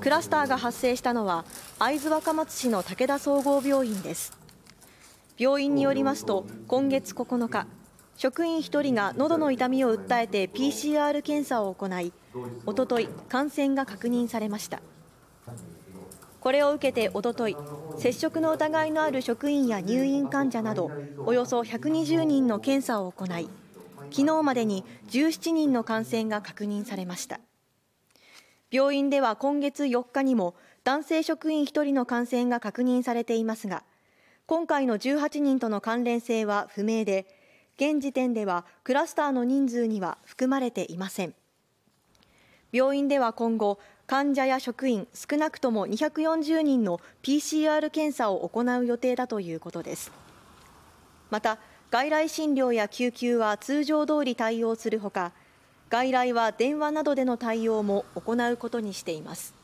クラスターが発生したのは会津若松市の武田総合病院です病院によりますと今月9日職員1人が喉の痛みを訴えて PCR 検査を行いおととい感染が確認されましたこれを受けておととい接触の疑いのある職員や入院患者などおよそ120人の検査を行い昨日までに17人の感染が確認されました病院では今月4日にも男性職員1人の感染が確認されていますが今回の18人との関連性は不明で現時点ではクラスターの人数には含まれていません病院では今後患者や職員少なくとも240人の PCR 検査を行う予定だということですまた外来診療や救急は通常通り対応するほか外来は電話などでの対応も行うことにしています。